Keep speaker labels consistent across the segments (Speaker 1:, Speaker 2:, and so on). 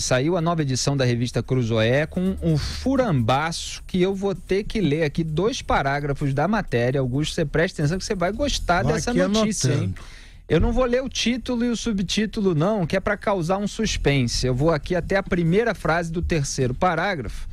Speaker 1: Saiu a nova edição da revista Cruzoé com um furambaço que eu vou ter que ler aqui dois parágrafos da matéria. Augusto, você presta atenção que você vai gostar vai dessa notícia, hein? Eu não vou ler o título e o subtítulo, não, que é para causar um suspense. Eu vou aqui até a primeira frase do terceiro parágrafo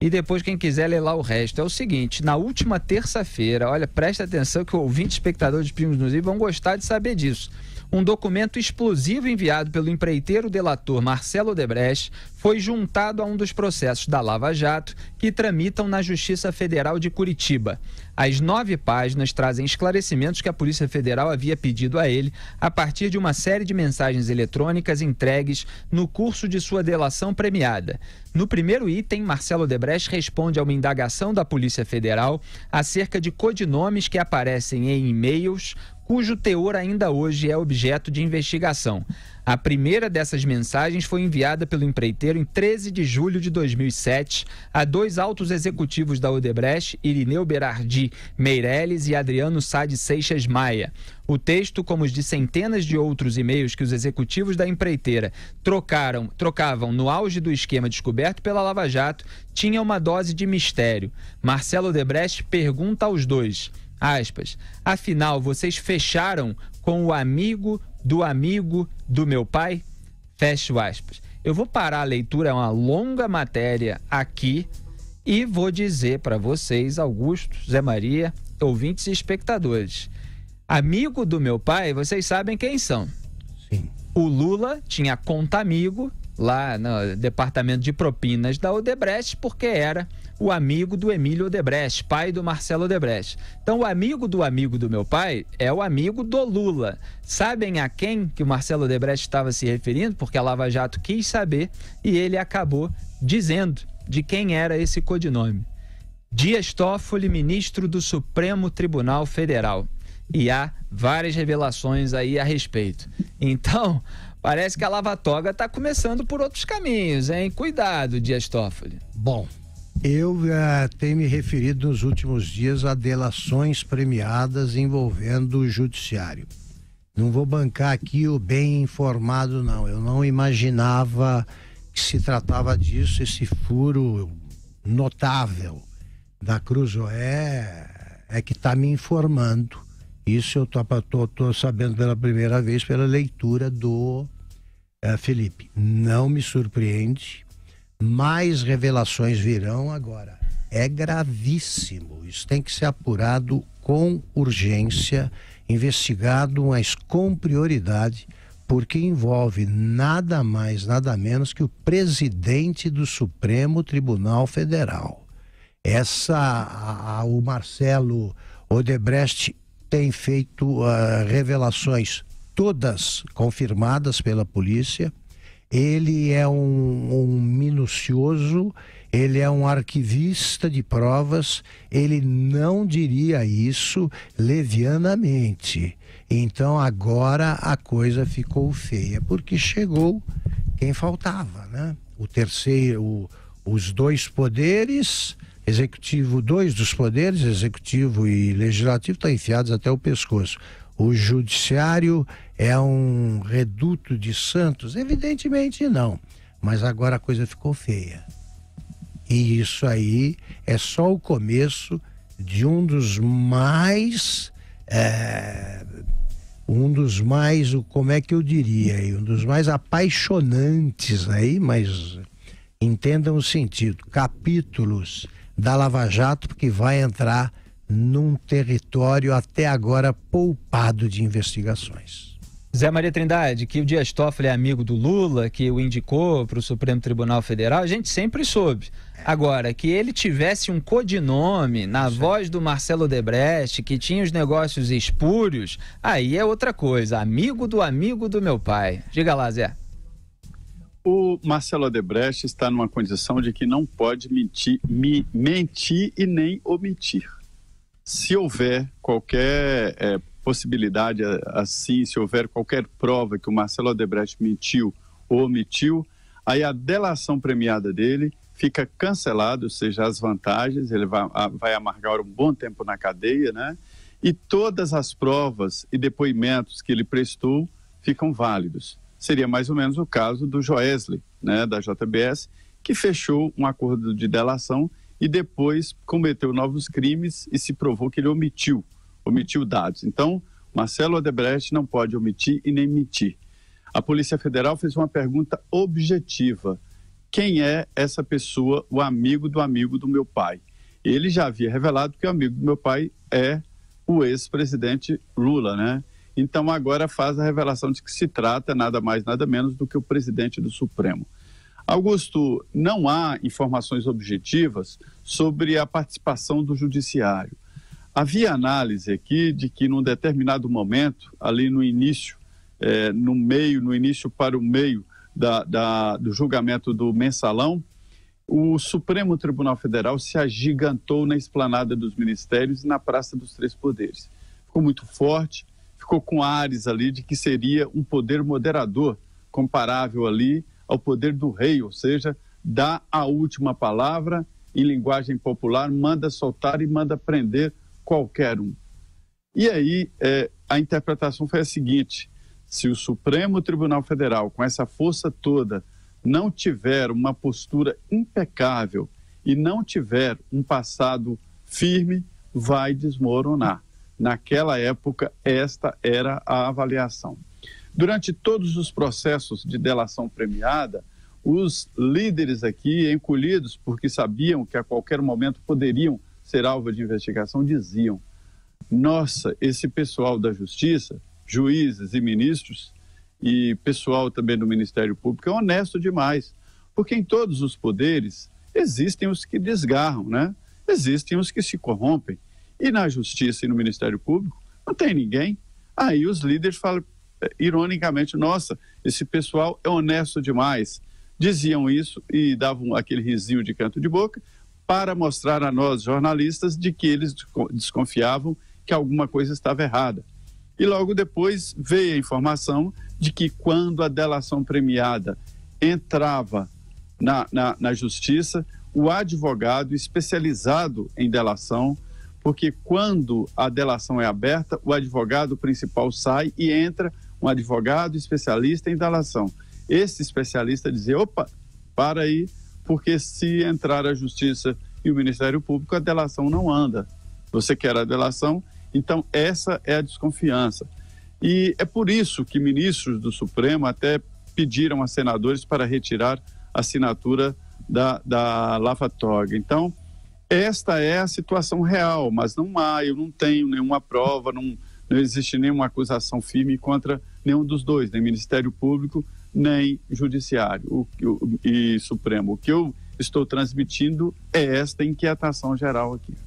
Speaker 1: e depois quem quiser ler lá o resto. É o seguinte, na última terça-feira, olha, presta atenção que o ouvinte espectador de Primos nos vão gostar de saber disso um documento explosivo enviado pelo empreiteiro delator Marcelo Debrecht foi juntado a um dos processos da Lava Jato que tramitam na Justiça Federal de Curitiba. As nove páginas trazem esclarecimentos que a Polícia Federal havia pedido a ele a partir de uma série de mensagens eletrônicas entregues no curso de sua delação premiada. No primeiro item, Marcelo Debrecht responde a uma indagação da Polícia Federal acerca de codinomes que aparecem em e-mails, cujo teor ainda hoje é objeto de investigação. A primeira dessas mensagens foi enviada pelo empreiteiro em 13 de julho de 2007 a dois altos executivos da Odebrecht, Irineu Berardi Meirelles e Adriano Sá de Seixas Maia. O texto, como os de centenas de outros e-mails que os executivos da empreiteira trocaram, trocavam no auge do esquema descoberto pela Lava Jato, tinha uma dose de mistério. Marcelo Odebrecht pergunta aos dois: Aspas. Afinal, vocês fecharam com o amigo do amigo do meu pai? Fecho aspas. Eu vou parar a leitura, é uma longa matéria aqui, e vou dizer para vocês, Augusto, Zé Maria, ouvintes e espectadores. Amigo do meu pai, vocês sabem quem são. Sim. O Lula tinha conta amigo lá no departamento de propinas da Odebrecht, porque era o amigo do Emílio Odebrecht, pai do Marcelo Odebrecht. Então, o amigo do amigo do meu pai é o amigo do Lula. Sabem a quem que o Marcelo Odebrecht estava se referindo? Porque a Lava Jato quis saber e ele acabou dizendo de quem era esse codinome. Dias Toffoli, ministro do Supremo Tribunal Federal. E há várias revelações aí a respeito. Então, Parece que a lava-toga está começando por outros caminhos, hein? Cuidado, Dias Toffoli.
Speaker 2: Bom, eu uh, tenho me referido nos últimos dias a delações premiadas envolvendo o judiciário. Não vou bancar aqui o bem informado, não. Eu não imaginava que se tratava disso, esse furo notável da Cruzoé é que está me informando. Isso eu estou sabendo pela primeira vez pela leitura do uh, Felipe, não me surpreende. Mais revelações virão agora. É gravíssimo. Isso tem que ser apurado com urgência, investigado, mas com prioridade, porque envolve nada mais, nada menos que o presidente do Supremo Tribunal Federal. Essa, a, a, o Marcelo Odebrecht tem feito uh, revelações todas confirmadas pela polícia. Ele é um, um minucioso, ele é um arquivista de provas, ele não diria isso levianamente. Então agora a coisa ficou feia, porque chegou quem faltava, né? O terceiro, o, os dois poderes, executivo, dois dos poderes, executivo e legislativo, estão tá enfiados até o pescoço o judiciário é um reduto de santos? Evidentemente não. Mas agora a coisa ficou feia. E isso aí é só o começo de um dos mais. É, um dos mais, como é que eu diria aí, um dos mais apaixonantes aí, mas entendam o sentido, capítulos da Lava Jato que vai entrar num território até agora poupado de investigações.
Speaker 1: Zé Maria Trindade, que o Dias Toffoli é amigo do Lula, que o indicou para o Supremo Tribunal Federal, a gente sempre soube. Agora, que ele tivesse um codinome na Sim. voz do Marcelo Debrecht, que tinha os negócios espúrios, aí é outra coisa. Amigo do amigo do meu pai. Diga lá, Zé.
Speaker 3: O Marcelo Debrecht está numa condição de que não pode mentir, mentir e nem omitir se houver qualquer é, possibilidade eh, assim, se houver qualquer prova que o Marcelo Odebrecht mentiu ou omitiu, aí a delação premiada dele fica cancelada, ou seja, as vantagens, ele vai, vai amargar um bom tempo na cadeia, né? E todas as provas e depoimentos que ele prestou ficam válidos. Seria mais ou menos o caso do Joesley, né, da JBS, que fechou um acordo de delação e depois cometeu novos crimes e se provou que ele omitiu, omitiu dados. Então, Marcelo Odebrecht não pode omitir e nem mentir. A Polícia Federal fez uma pergunta objetiva: quem é essa pessoa, o amigo do amigo do meu pai? Ele já havia revelado que o amigo do meu pai é o ex-presidente Lula, né? Então agora faz a revelação de que se trata nada mais nada menos do que o presidente do Supremo. Augusto, não há informações objetivas sobre a participação do judiciário. Havia análise aqui de que, num determinado momento, ali no início, eh, no meio, no início para o meio da, da, do julgamento do mensalão, o Supremo Tribunal Federal se agigantou na esplanada dos ministérios e na Praça dos Três Poderes. Ficou muito forte, ficou com ares ali de que seria um poder moderador, comparável ali ao poder do rei, ou seja, dá a última palavra, em linguagem popular, manda soltar e manda prender qualquer um. E aí é, a interpretação foi a seguinte: se o Supremo Tribunal Federal, com essa força toda, não tiver uma postura impecável e não tiver um passado firme, vai desmoronar. Naquela época, esta era a avaliação. Durante todos os processos de delação premiada, os líderes aqui, encolhidos porque sabiam que a qualquer momento poderiam ser alvo de investigação, diziam: nossa, esse pessoal da justiça, juízes e ministros, e pessoal também do Ministério Público, é honesto demais, porque em todos os poderes existem os que desgarram, né? Existem os que se corrompem. E na justiça e no Ministério Público não tem ninguém. Aí os líderes falam: ironicamente, nossa, esse pessoal é honesto demais. Diziam isso e davam aquele risinho de canto de boca para mostrar a nós jornalistas de que eles desconfiavam que alguma coisa estava errada. E logo depois veio a informação de que quando a delação premiada entrava na, na, na justiça, o advogado especializado em delação, porque quando a delação é aberta, o advogado principal sai e entra um advogado especialista em delação. Esse especialista dizer, opa, para aí, porque se entrar a justiça e o Ministério Público, a delação não anda. Você quer a delação, então essa é a desconfiança. E é por isso que ministros do Supremo até pediram a senadores para retirar a assinatura da, da Lava Toga. Então, esta é a situação real, mas não há, eu não tenho nenhuma prova, não, não existe nenhuma acusação firme contra nenhum dos dois, nem Ministério Público, nem Judiciário o, o, e Supremo. O que eu estou transmitindo é esta inquietação geral aqui.